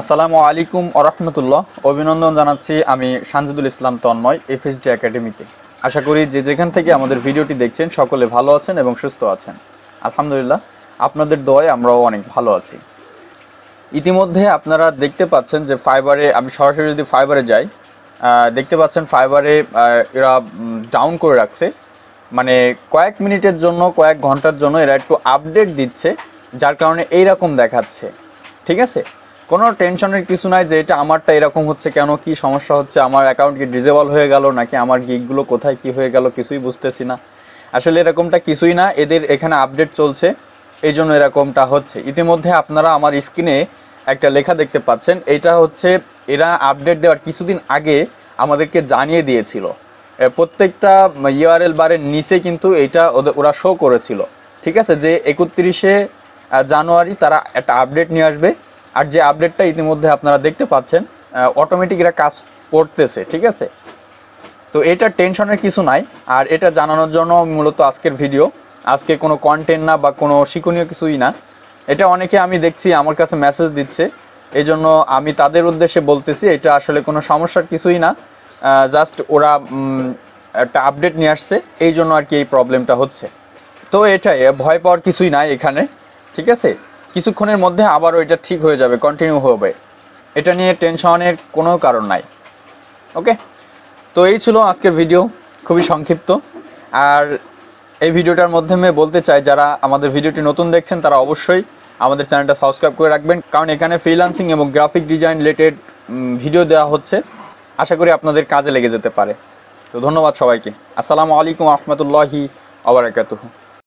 আসসালামু আলাইকুম আরহামতুল্লাহ অভিনন্দন জানাচ্ছি আমি সানজিদুল ইসলাম তন্ময় এফএসডি একাডেমিতে আশা করি যে যেখান থেকে আমাদের ভিডিওটি দেখছেন সকলে ভালো আছেন এবং সুস্থ আছেন আলহামদুলিল্লাহ আপনাদের দয়ে আমরাও অনেক ভালো আছি ইতিমধ্যে আপনারা দেখতে পাচ্ছেন যে ফাইবারে আমি সরাসরি যদি ফাইবারে যাই দেখতে পাচ্ছেন ফাইবারে এরা ডাউন করে রাখছে মানে কয়েক মিনিটের জন্য কয়েক ঘন্টার জন্য এরা একটু আপডেট দিচ্ছে যার কারণে এইরকম দেখাচ্ছে ঠিক আছে কোনো টেনশনের কিছু নাই যে এটা আমারটা এরকম হচ্ছে কেন কি সমস্যা হচ্ছে আমার অ্যাকাউন্ট কি ডিজেবল হয়ে গেল নাকি আমার গিকগুলো কোথায় কি হয়ে গেল কিছুই বুঝতেছি না আসলে এরকমটা কিছুই না এদের এখানে আপডেট চলছে এই জন্য এরকমটা হচ্ছে ইতিমধ্যে আপনারা আমার স্ক্রিনে একটা লেখা দেখতে পাচ্ছেন এটা হচ্ছে এরা আপডেট দেওয়ার কিছুদিন আগে আমাদেরকে জানিয়ে দিয়েছিল প্রত্যেকটা ইউআরএল বারের নিচে কিন্তু এটা ওরা শো করেছিল ঠিক আছে যে একত্রিশে জানুয়ারি তারা একটা আপডেট নিয়ে আসবে আর যে আপডেটটা ইতিমধ্যে আপনারা দেখতে পাচ্ছেন অটোমেটিক এরা কাজ করতেছে ঠিক আছে তো এটা টেনশনের কিছু নাই আর এটা জানানোর জন্য মূলত আজকের ভিডিও আজকে কোনো কন্টেন্ট না বা কোনো শিক্ষণীয় কিছুই না এটা অনেকে আমি দেখছি আমার কাছে মেসেজ দিচ্ছে এই জন্য আমি তাদের উদ্দেশ্যে বলতেছি এটা আসলে কোনো সমস্যার কিছুই না জাস্ট ওরা একটা আপডেট নিয়ে আসছে এই জন্য আর কি এই প্রবলেমটা হচ্ছে তো এটাই ভয় পাওয়ার কিছুই নাই এখানে ঠিক আছে কিছুক্ষণের মধ্যে আবারও এটা ঠিক হয়ে যাবে কন্টিনিউ হবে এটা নিয়ে টেনশনের কোনো কারণ নাই ওকে তো এই ছিল আজকের ভিডিও খুবই সংক্ষিপ্ত আর এই ভিডিওটার মাধ্যমে বলতে চাই যারা আমাদের ভিডিওটি নতুন দেখছেন তারা অবশ্যই আমাদের চ্যানেলটা সাবস্ক্রাইব করে রাখবেন কারণ এখানে ফ্রিলান্সিং এবং গ্রাফিক ডিজাইন রিলেটেড ভিডিও দেওয়া হচ্ছে আশা করি আপনাদের কাজে লেগে যেতে পারে তো ধন্যবাদ সবাইকে আসসালামু আলাইকুম আবার আবরাকাতুহ